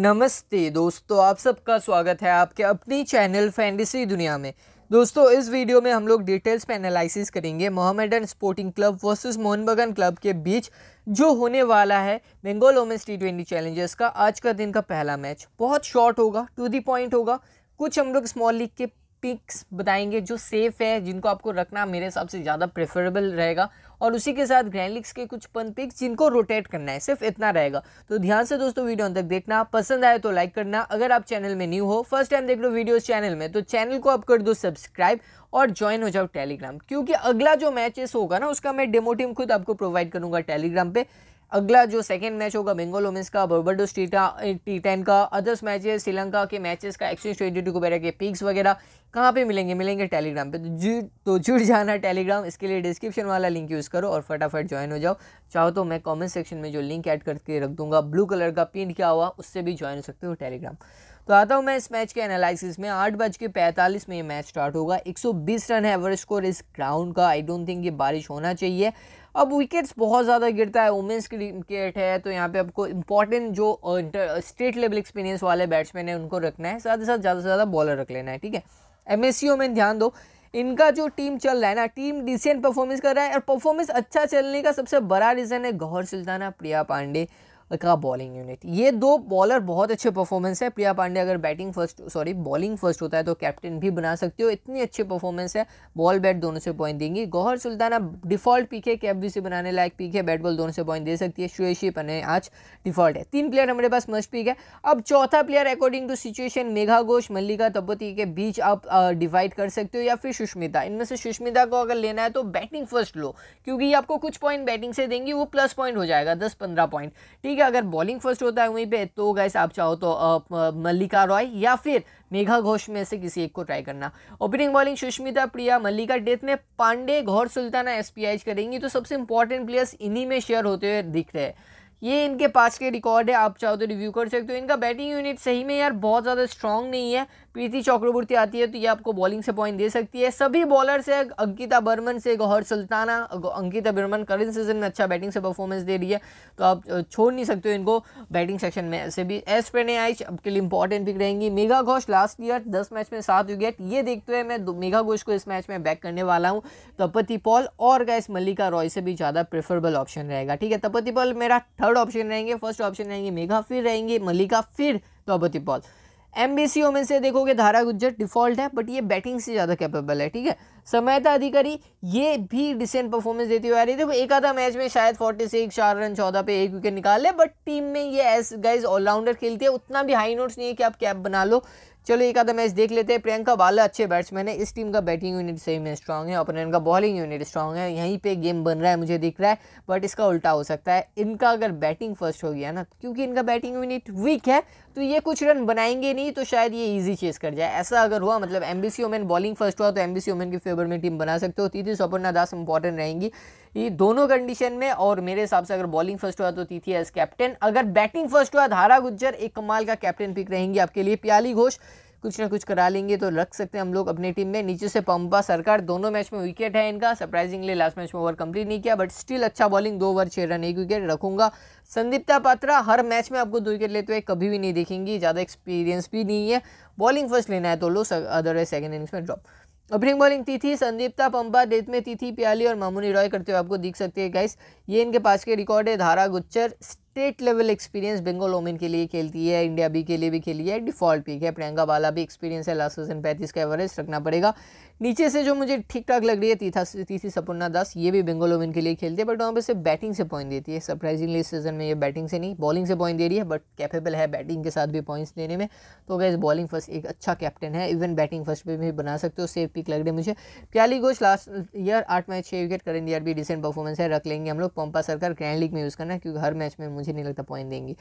नमस्ते दोस्तों आप सबका स्वागत है आपके अपनी चैनल फैंटेसी दुनिया में दोस्तों इस वीडियो में हम लोग डिटेल्स पर एनालिसिस करेंगे Mohammedan sporting club versus Mohun club के बीच जो होने वाला है Bengal women's T twenty challengers का आज का दिन का पहला मैच बहुत शॉर्ट होगा टू दी पॉइंट होगा कुछ हम लोग स्मॉल लीग के पिक्स बताएंगे जो सेफ़ है जिनको आपको रखना मेरे हिसाब से ज़्यादा प्रेफरेबल रहेगा और उसी के साथ ग्रैंड लिक्स के कुछ पन पिक्स जिनको रोटेट करना है सिर्फ इतना रहेगा तो ध्यान से दोस्तों वीडियो तक देखना पसंद आए तो लाइक करना अगर आप चैनल में न्यू हो फर्स्ट टाइम देख लो वीडियो चैनल में तो चैनल को आप कर दो सब्सक्राइब और ज्वाइन हो जाओ टेलीग्राम क्योंकि अगला जो मैचेस होगा ना उसका मैं डेमो टीम खुद आपको प्रोवाइड करूँगा टेलीग्राम पर अगला जो सेकंड मैच होगा बेंगोल वुमेंस का बर्बडो टीटा टी टेन का अदर्स मैचेस श्रीलंका के मैचेस का एक्सचेंज ट्वेंटी टू को के पिक्स वगैरह कहाँ पे मिलेंगे मिलेंगे टेलीग्राम पे तो जुड़ तो जुड़ जाना टेलीग्राम इसके लिए डिस्क्रिप्शन वाला लिंक यूज़ करो और फटाफट ज्वाइन हो जाओ चाहो तो मैं कॉमेंट सेक्शन में जो लिंक ऐड करके रख दूंगा ब्लू कलर का पिंट क्या हुआ उससे भी ज्वाइन हो सकते हो टेलीग्राम तो आता हूँ मैं इस मैच के एनालिसिस में आठ बज के पैंतालीस में ये मैच स्टार्ट होगा 120 रन एवरेज स्कोर इस ग्राउंड का आई डोंट थिंक ये बारिश होना चाहिए अब विकेट्स बहुत ज़्यादा गिरता है वुमेंस क्रिकेट है तो यहाँ पे आपको इंपॉर्टेंट जो स्टेट लेवल एक्सपीरियंस वाले बैट्समैन है उनको रखना है साथ ही साथ ज़्यादा से ज़्यादा बॉलर रख लेना है ठीक है एम में ध्यान दो इनका जो टीम चल रहा है ना टीम डिसेंट परफॉर्मेंस कर रहा है और परफॉर्मेंस अच्छा चलने का सबसे बड़ा रीज़न है गौहर सुल्ताना प्रिया पांडे का बॉलिंग यूनिट ये दो बॉलर बहुत अच्छे परफॉर्मेंस है प्रिया पांडे अगर batting first sorry bowling first होता है तो कैप्टन भी बना सकते हो इतनी अच्छी परफॉर्मेंस है बॉल बैट दोनों से पॉइंट देंगी गौहर सुल्ताना डिफॉल्ट पीक है कैप भी से बनाने लायक पीक है बैट बॉल दोनों से पॉइंट दे सकती है शुएशी पने आज डिफॉल्ट है तीन प्लेयर हमारे पास मस्ट पीक है अब चौथा player according to situation Megha Ghosh Mallika Tabbati के बीच आप डिवाइड कर सकते हो या फिर सुष्मिता इनमें से सुष्मिता को अगर लेना है तो बैटिंग फर्स्ट लो क्योंकि आपको कुछ पॉइंट बैटिंग से देंगी वो प्लस पॉइंट हो जाएगा दस पंद्रह पॉइंट ठीक है है अगर बॉलिंग फर्स्ट होता है वहीं पे तो गैस आप चाहो तो मल्लिका रॉय या फिर मेघा घोष में से किसी एक को ट्राई करना opening bowling Sushmita Priya Mallika death में पांडे घोर सुल्ताना एस करेंगी तो सबसे इंपॉर्टेंट प्लेयर्स इन्हीं में शेयर होते हुए दिख रहे हैं ये इनके पास के रिकॉर्ड है आप चाहो तो रिव्यू कर सकते हो इनका बैटिंग यूनिट सही में यार बहुत ज़्यादा स्ट्रॉन्ग नहीं है प्रीति चक्रवर्ती आती है तो ये आपको बॉलिंग से पॉइंट दे सकती है सभी बॉलर से अंकिता बर्मन से गौहर सुल्ताना अंकिता बर्मन करंट सीजन में अच्छा बैटिंग से परफॉर्मेंस दे रही है तो आप छोड़ नहीं सकते हो इनको बैटिंग सेक्शन में ऐसे भी एस प्रणय आइच आपके लिए इंपॉर्टेंट पिक रहेंगी मेघा घोष लास्ट ईयर दस मैच में सात विकेट ये देखते हुए मैं मेघा घोष को इस मैच में बैक करने वाला हूँ तपति पॉल और गैस मल्लिका रॉय से भी ज़्यादा प्रेफरेबल ऑप्शन रहेगा ठीक है तपति पॉल मेरा थर्ड थर्ड ऑप्शन रहेंगे फर्स्ट ऑप्शन रहेंगे मेघा फिर रहेंगे मलिका फिर द्रौपति पॉल एम एमबीसीओ में से देखोगे धारा गुज्जर डिफॉल्ट है बट ये बैटिंग से ज़्यादा कैपेबल है ठीक है समयता अधिकारी ये भी डिसेंट परफॉर्मेंस देती हुई आ रही है देखो एक आधा मैच में शायद फोर्टी सिक्स चार रन चौदह पे एक विकेट निकाल ले बट टीम में ये एस गाइज ऑलराउंडर खेलती है उतना भी हाई नोट्स नहीं है कि आप कैप बना लो चलो एक आधा मैच देख लेते हैं प्रियंका बाला अच्छे बैट्समैन है इस टीम का बैटिंग यूनिट सही में स्ट्रांग है ओपोनेंट का बॉलिंग यूनिट स्ट्रांग है यहीं पे गेम बन रहा है मुझे दिख रहा है बट इसका उल्टा हो सकता है इनका अगर बैटिंग फर्स्ट हो गया ना क्योंकि इनका बैटिंग यूनिट वीक है तो ये कुछ रन बनाएंगे नहीं तो शायद ये ईजी चेस कर जाए ऐसा अगर हुआ मतलब एम बी बॉलिंग फर्स्ट हुआ तो एम बी सी फेवर में टीम बना सकते हो तीथी सपर्णा दास इंपॉर्टेंट रहेंगी ये दोनों कंडीशन में और मेरे हिसाब से अगर बॉलिंग फर्स्ट हुआ तो तीथी एज कैप्टन अगर बैटिंग फर्स्ट हुआ धारा गुज्जर एक कमाल का कैप्टन पिक रहेंगी आपके लिए प्याली घोष कुछ ना कुछ करा लेंगे तो रख सकते हैं हम लोग अपने टीम में नीचे से पंपा सरकार दोनों मैच में विकेट है इनका सरप्राइजिंगली लास्ट मैच में ओवर कंप्लीट नहीं किया बट स्टिल अच्छा बॉलिंग दो ओवर छह रन एक विकेट रखूंगा संदीप्ता पात्रा हर मैच में आपको दो विकेट लेते हुए कभी भी नहीं देखेंगी ज़्यादा एक्सपीरियंस भी नहीं है बॉलिंग फर्स्ट लेना है तो लो अदरवाइज सेकेंड इनिंग्स में drop opening bowling Tithi Sandipta पंपा डेथ में तिथि प्याली और मामूनी रॉय करते हुए आपको दिख सकते हैं गाइस ये इनके पास के रिकॉर्ड है Dhara Gujjar state level experience Bengal women के लिए खेलती है इंडिया बी के लिए भी खेली है डिफॉल्ट पिक है प्रियंका वाला भी एक्सपीरियंस है लास्ट सीजन पैंतीस का एवरेज रखना पड़ेगा नीचे से जो मुझे ठीक ठाक लग रही है तीथा तीसी सपुन्ना दास ये भी बेंगोल ओमिन के लिए खेलती है बट वहाँ पर सिर्फ बैटिंग से पॉइंट देती है सरप्राइजिंगली सीजन में ये बैटिंग से नहीं बॉलिंग से पॉइंट दे रही है बट कैपेबल है बैटिंग के साथ भी पॉइंट्स देने में तो गैस बॉलिंग फर्स्ट एक अच्छा कैप्टन है इवन बैटिंग फर्स्ट पर भी बना सकते हो सेफ पिक लग रही है मुझे प्याली घोष लास्ट ईयर आठ मैच छः विकेट करेंट ईयर भी डिसेंट परफॉर्मेंस है रख लेंगे हम लोग पंपा सरकार ग्रैंड लीग में यूज़ करना क्योंकि हर मैच में मुझे नहीं लगता पॉइंट देंगी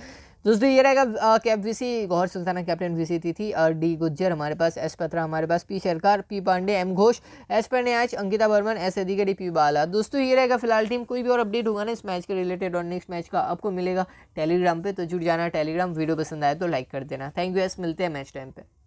दोस्तों ये रहेगा cap V C Gouher Sultana captain V C थी, थी और डी गुज्जर हमारे पास एस पत्रा हमारे पास P Sarkar P Pandey M Ghosh S पंड्याच अंकिता बर्मन एस अधिकारी पी बाला दोस्तों ये रहेगा फिलहाल टीम कोई भी और अपडेट होगा ना इस मैच के रिलेटेड और नेक्स्ट मैच का आपको मिलेगा टेलीग्राम पर तो जुड़ जाना टेलीग्राम वीडियो पसंद आए तो लाइक कर देना थैंक यू एस मिलते हैं मैच टाइम पर